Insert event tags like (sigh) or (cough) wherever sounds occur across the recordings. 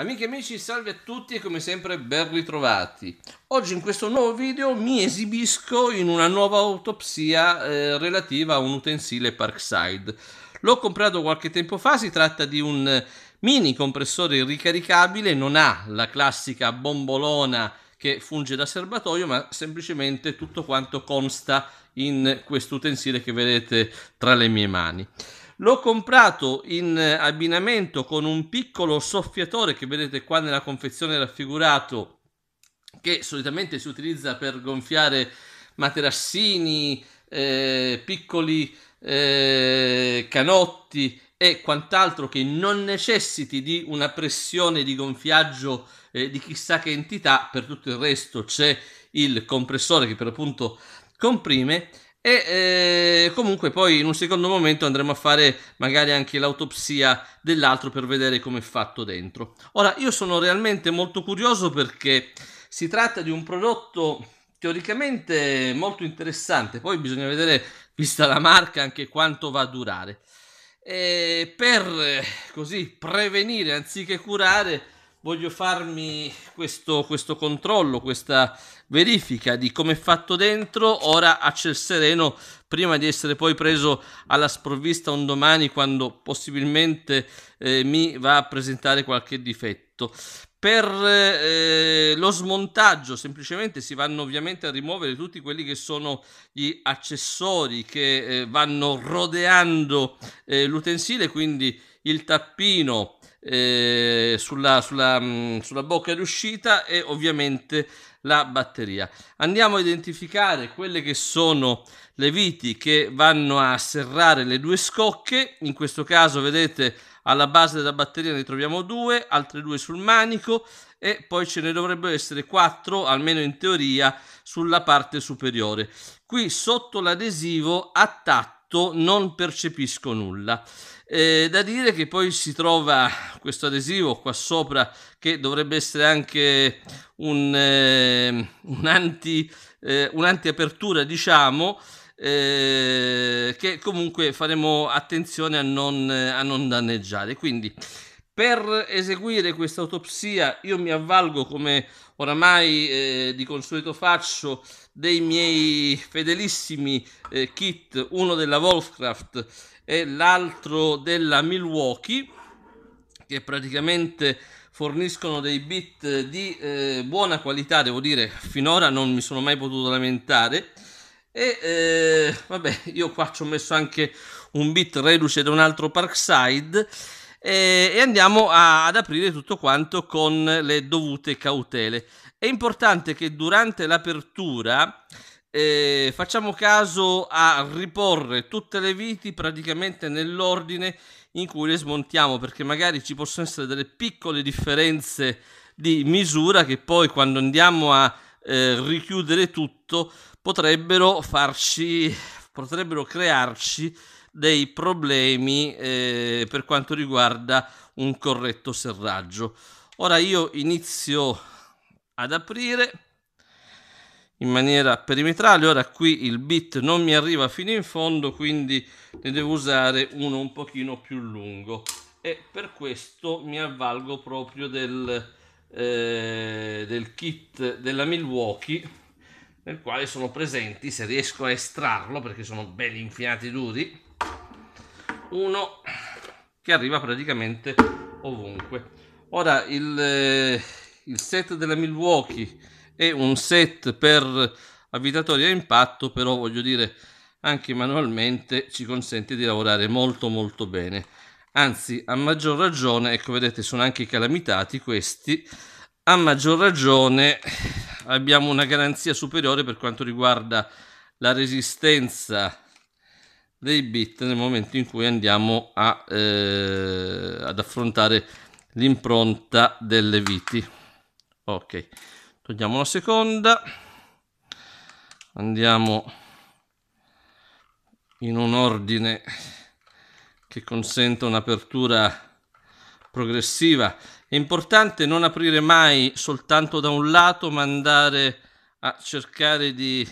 Amiche e amici, salve a tutti e come sempre ben ritrovati. Oggi in questo nuovo video mi esibisco in una nuova autopsia eh, relativa a un utensile Parkside. L'ho comprato qualche tempo fa, si tratta di un mini compressore ricaricabile, non ha la classica bombolona che funge da serbatoio, ma semplicemente tutto quanto consta in questo utensile che vedete tra le mie mani. L'ho comprato in eh, abbinamento con un piccolo soffiatore che vedete qua nella confezione raffigurato che solitamente si utilizza per gonfiare materassini, eh, piccoli eh, canotti e quant'altro che non necessiti di una pressione di gonfiaggio eh, di chissà che entità, per tutto il resto c'è il compressore che per appunto comprime e eh, comunque poi in un secondo momento andremo a fare magari anche l'autopsia dell'altro per vedere come è fatto dentro. Ora io sono realmente molto curioso perché si tratta di un prodotto teoricamente molto interessante, poi bisogna vedere vista la marca anche quanto va a durare. E per eh, così prevenire anziché curare voglio farmi questo, questo controllo, questa verifica di come è fatto dentro, ora a ciel sereno, prima di essere poi preso alla sprovvista un domani quando possibilmente eh, mi va a presentare qualche difetto. Per eh, lo smontaggio semplicemente si vanno ovviamente a rimuovere tutti quelli che sono gli accessori che eh, vanno rodeando eh, l'utensile, quindi il tappino eh, sulla, sulla, mh, mm, sulla bocca d'uscita e ovviamente la batteria. Andiamo a identificare quelle che sono le viti che vanno a serrare le due scocche, in questo caso vedete alla base della batteria ne troviamo due, altre due sul manico e poi ce ne dovrebbero essere quattro, almeno in teoria, sulla parte superiore. Qui sotto l'adesivo a tatto non percepisco nulla. Eh, da dire che poi si trova questo adesivo qua sopra che dovrebbe essere anche un, eh, un, anti, eh, un'antiapertura, diciamo, eh, che comunque faremo attenzione a non, a non danneggiare. Quindi per eseguire questa autopsia io mi avvalgo come oramai eh, di consueto faccio dei miei fedelissimi eh, kit, uno della Wolfcraft e l'altro della Milwaukee che praticamente forniscono dei bit di eh, buona qualità, devo dire, finora non mi sono mai potuto lamentare e eh, vabbè, io qua ci ho messo anche un bit reduce da un altro Parkside e, e andiamo a, ad aprire tutto quanto con le dovute cautele. È importante che durante l'apertura eh, facciamo caso a riporre tutte le viti praticamente nell'ordine in cui le smontiamo perché magari ci possono essere delle piccole differenze di misura che poi quando andiamo a eh, richiudere tutto potrebbero farci, potrebbero crearci dei problemi eh, per quanto riguarda un corretto serraggio. Ora io inizio ad aprire in maniera perimetrale, ora qui il bit non mi arriva fino in fondo, quindi ne devo usare uno un pochino più lungo e per questo mi avvalgo proprio del, eh, del kit della Milwaukee nel quale sono presenti, se riesco a estrarlo perché sono belli infinati duri, uno che arriva praticamente ovunque. Ora il, eh, il set della Milwaukee è un set per avvitatori a impatto, però voglio dire anche manualmente ci consente di lavorare molto molto bene. Anzi, a maggior ragione, ecco vedete sono anche calamitati questi, a maggior ragione abbiamo una garanzia superiore per quanto riguarda la resistenza dei bit nel momento in cui andiamo a, eh, ad affrontare l'impronta delle viti ok togliamo la seconda andiamo in un ordine che consenta un'apertura progressiva è importante non aprire mai soltanto da un lato, ma andare a cercare di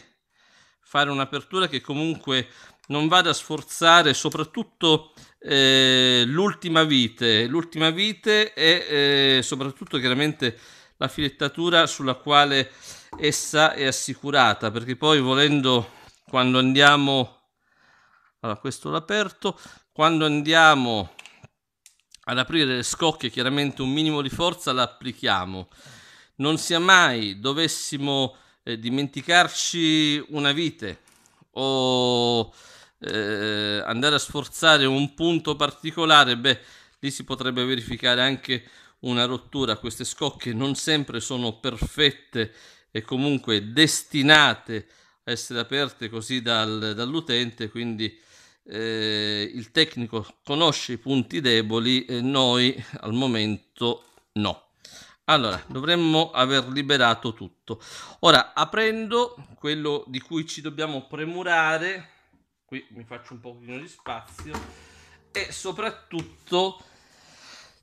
fare un'apertura che comunque non vada a sforzare soprattutto eh, l'ultima vite, l'ultima vite e eh, soprattutto chiaramente la filettatura sulla quale essa è assicurata, perché poi volendo quando andiamo allora questo l'ho aperto, quando andiamo ad aprire le scocche chiaramente un minimo di forza la applichiamo. Non sia mai dovessimo eh, dimenticarci una vite o eh, andare a sforzare un punto particolare, beh, lì si potrebbe verificare anche una rottura. Queste scocche non sempre sono perfette e comunque destinate a essere aperte così dal, dall'utente, quindi eh, il tecnico conosce i punti deboli e noi al momento no. Allora, dovremmo aver liberato tutto. Ora, aprendo quello di cui ci dobbiamo premurare, qui mi faccio un pochino di spazio, e soprattutto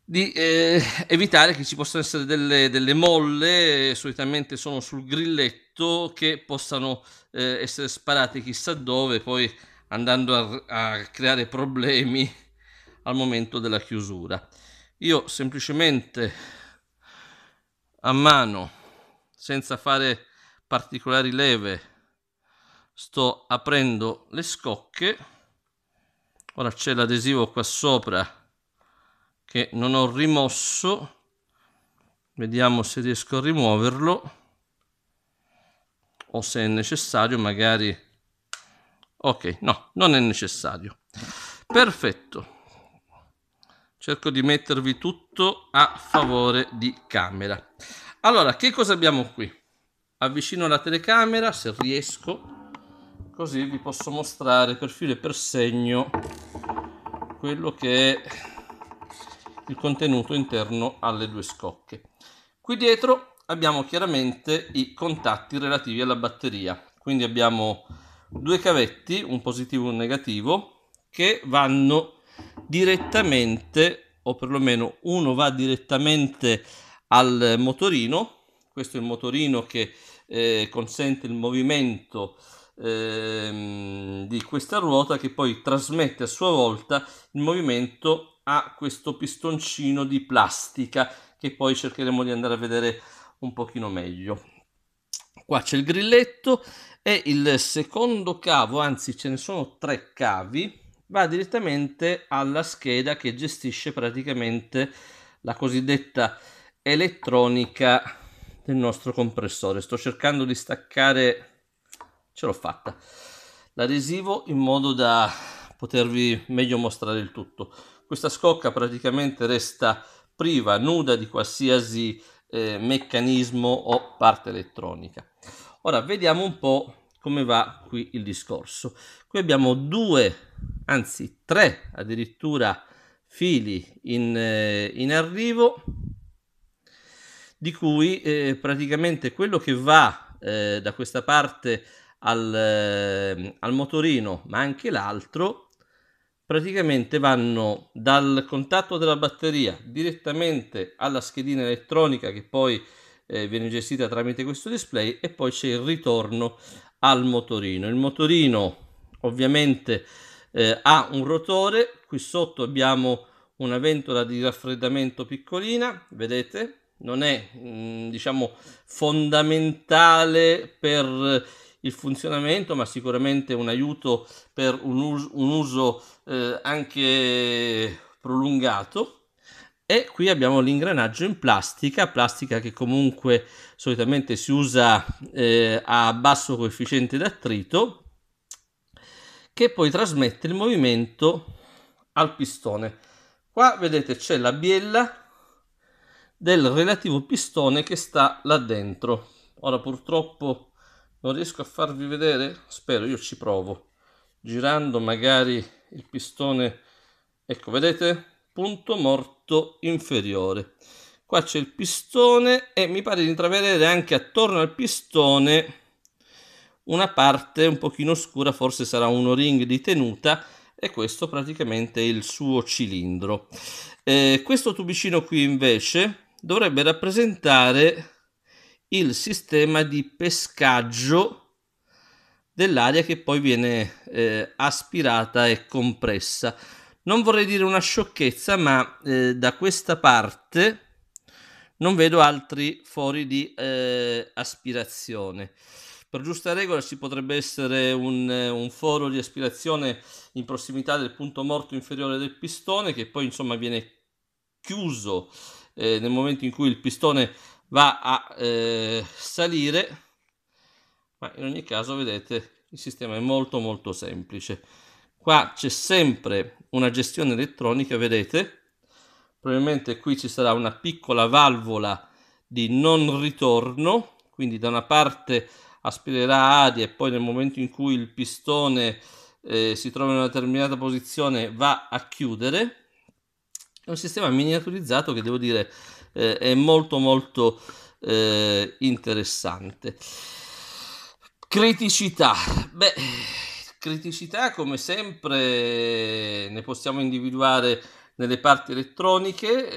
di eh, evitare che ci possano essere delle, delle molle, eh, solitamente sono sul grilletto, che possano eh, essere sparate chissà dove, poi andando a, a creare problemi al momento della chiusura. Io semplicemente a mano, senza fare particolari leve, sto aprendo le scocche. Ora c'è l'adesivo qua sopra che non ho rimosso. Vediamo se riesco a rimuoverlo o se è necessario magari Ok, no, non è necessario. Perfetto. Cerco di mettervi tutto a favore di camera. Allora, che cosa abbiamo qui? Avvicino la telecamera, se riesco, così vi posso mostrare per filo e per segno quello che è il contenuto interno alle due scocche. Qui dietro abbiamo chiaramente i contatti relativi alla batteria, quindi abbiamo due cavetti, un positivo e un negativo, che vanno direttamente, o perlomeno uno va direttamente al motorino, questo è il motorino che eh, consente il movimento ehm, di questa ruota che poi trasmette a sua volta il movimento a questo pistoncino di plastica che poi cercheremo di andare a vedere un pochino meglio. Qua c'è il grilletto e il secondo cavo, anzi ce ne sono tre cavi, va direttamente alla scheda che gestisce praticamente la cosiddetta elettronica del nostro compressore. Sto cercando di staccare, ce l'ho fatta, l'adesivo in modo da potervi meglio mostrare il tutto. Questa scocca praticamente resta priva, nuda di qualsiasi eh, meccanismo o parte elettronica. Ora vediamo un po' come va qui il discorso. Qui abbiamo due, anzi tre addirittura fili in, eh, in arrivo, di cui eh, praticamente quello che va eh, da questa parte al, eh, al motorino, ma anche l'altro, praticamente vanno dal contatto della batteria direttamente alla schedina elettronica che poi eh, viene gestita tramite questo display e poi c'è il ritorno al motorino. Il motorino ovviamente eh, ha un rotore, qui sotto abbiamo una ventola di raffreddamento piccolina, vedete? Non è mh, mm, diciamo fondamentale per il funzionamento, ma sicuramente un aiuto per un, us- un uso eh, anche prolungato. E qui abbiamo l'ingranaggio in plastica, plastica che comunque solitamente si usa eh, a basso coefficiente d'attrito, che poi trasmette il movimento al pistone. Qua vedete c'è la biella del relativo pistone che sta là dentro. Ora purtroppo non riesco a farvi vedere? Spero, io ci provo. Girando magari il pistone, ecco vedete? Punto morto inferiore. Qua c'è il pistone e mi pare di intravedere anche attorno al pistone una parte un pochino scura, forse sarà un o-ring di tenuta e questo praticamente è il suo cilindro. Eh, questo tubicino qui invece dovrebbe rappresentare il sistema di pescaggio dell'aria che poi viene eh, aspirata e compressa. Non vorrei dire una sciocchezza, ma eh, da questa parte non vedo altri fori di eh, aspirazione. Per giusta regola ci potrebbe essere un, eh, un, foro di aspirazione in prossimità del punto morto inferiore del pistone che poi insomma viene chiuso eh, nel momento in cui il pistone va a eh, salire ma in ogni caso vedete il sistema è molto molto semplice qua c'è sempre una gestione elettronica vedete probabilmente qui ci sarà una piccola valvola di non ritorno quindi da una parte aspirerà aria e poi nel momento in cui il pistone eh, si trova in una determinata posizione va a chiudere è un sistema miniaturizzato che devo dire eh, è molto molto eh, interessante. Criticità. Beh, criticità come sempre ne possiamo individuare nelle parti elettroniche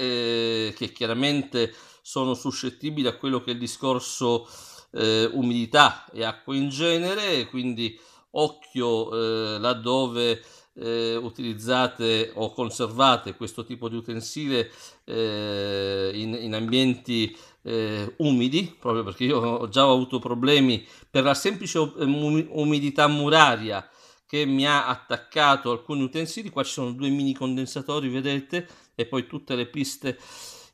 eh, che chiaramente sono suscettibili a quello che è il discorso eh, umidità e acqua in genere, quindi occhio eh, laddove eh, utilizzate o conservate questo tipo di utensile eh, in, in, ambienti eh, umidi, proprio perché io ho già avuto problemi per la semplice eh, umidità muraria che mi ha attaccato alcuni utensili, qua ci sono due mini condensatori, vedete, e poi tutte le piste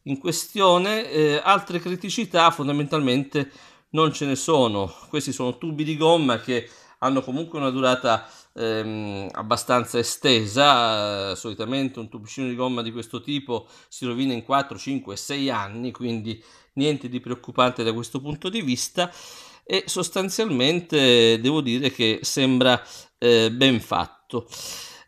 in questione. Eh, altre criticità fondamentalmente non ce ne sono, questi sono tubi di gomma che hanno comunque una durata ehm, abbastanza estesa, eh, solitamente un tubicino di gomma di questo tipo si rovina in 4, 5, 6 anni, quindi niente di preoccupante da questo punto di vista e sostanzialmente devo dire che sembra eh, ben fatto.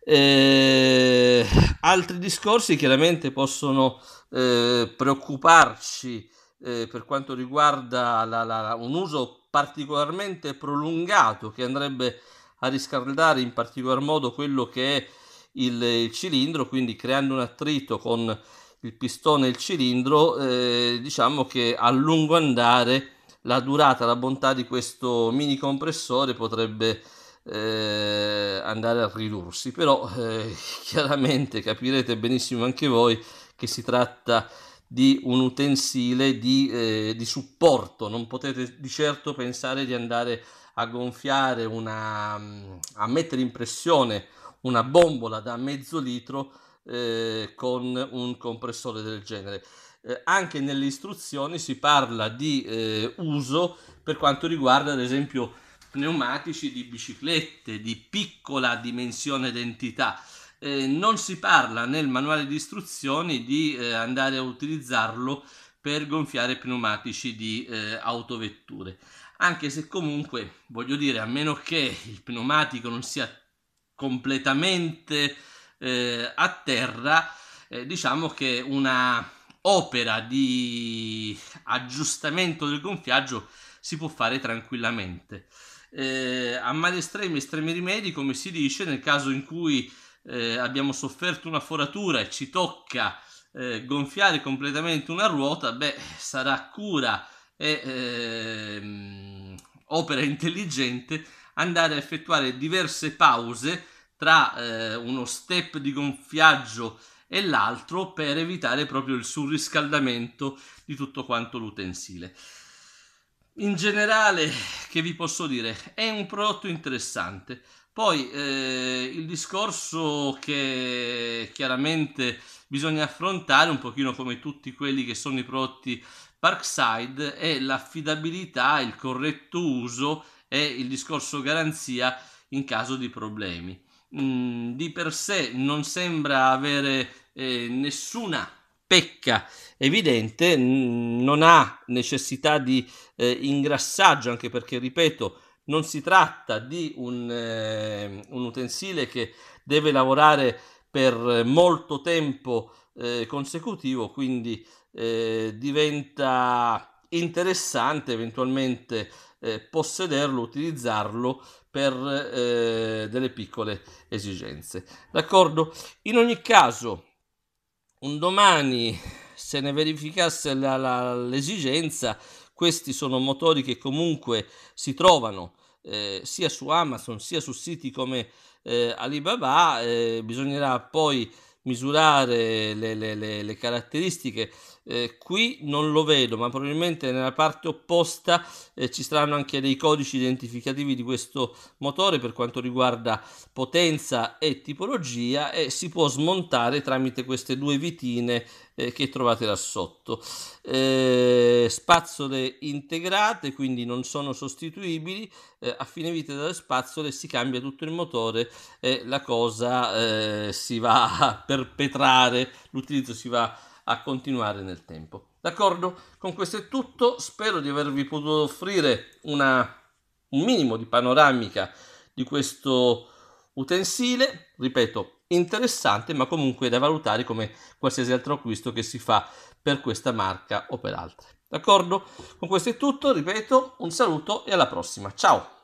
Eh, altri discorsi chiaramente possono eh, preoccuparci eh, per quanto riguarda la, la, un uso particolarmente prolungato che andrebbe a riscaldare in particolar modo quello che è il, il cilindro, quindi creando un attrito con il pistone e il cilindro, eh, diciamo che a lungo andare la durata, la bontà di questo mini compressore potrebbe eh, andare a ridursi, però eh, (laughs) chiaramente capirete benissimo anche voi che si tratta di di un utensile di, eh, di, supporto, non potete di certo pensare di andare a gonfiare una, mm, a mettere in pressione una bombola da mezzo litro eh, con un compressore del genere. Eh, anche nelle istruzioni si parla di eh, uso per quanto riguarda ad esempio pneumatici di biciclette di piccola dimensione d'entità. Eh, non si parla nel manuale di istruzioni di eh, andare a utilizzarlo per gonfiare pneumatici di eh, autovetture, anche se comunque voglio dire, a meno che il pneumatico non sia completamente eh, a terra, eh, diciamo che una opera di aggiustamento del gonfiaggio si può fare tranquillamente eh, a mali estremi, estremi rimedi, come si dice, nel caso in cui eh, abbiamo sofferto una foratura e ci tocca eh, gonfiare completamente una ruota, beh, sarà cura e ehm, opera intelligente andare a effettuare diverse pause tra eh, uno step di gonfiaggio e l'altro per evitare proprio il surriscaldamento di tutto quanto l'utensile in generale, che vi posso dire? È un prodotto interessante. Poi eh, il discorso che chiaramente bisogna affrontare, un pochino come tutti quelli che sono i prodotti Parkside, è l'affidabilità, il corretto uso e il discorso garanzia in caso di problemi. Mm, di per sé non sembra avere eh, nessuna pecca evidente, non ha necessità di eh, ingrassaggio, anche perché, ripeto, non si tratta di un, eh, un utensile che deve lavorare per molto tempo eh, consecutivo, quindi eh, diventa interessante eventualmente eh, possederlo, utilizzarlo per eh, delle piccole esigenze. D'accordo? In ogni caso, un domani se ne verificasse la, la, l'esigenza, questi sono motori che comunque si trovano eh, sia su Amazon sia su siti come eh, Alibaba, eh, bisognerà poi misurare le, le, le, le caratteristiche eh, qui non lo vedo ma probabilmente nella parte opposta eh, ci saranno anche dei codici identificativi di questo motore per quanto riguarda potenza e tipologia e si può smontare tramite queste due vitine eh, che trovate là sotto eh, spazzole integrate quindi non sono sostituibili eh, a fine vita delle spazzole si cambia tutto il motore e la cosa eh, si va a perpetrare l'utilizzo si va a a continuare nel tempo. D'accordo? Con questo è tutto, spero di avervi potuto offrire una, un minimo di panoramica di questo utensile, ripeto, interessante, ma comunque da valutare come qualsiasi altro acquisto che si fa per questa marca o per altre. D'accordo? Con questo è tutto, ripeto, un saluto e alla prossima. Ciao!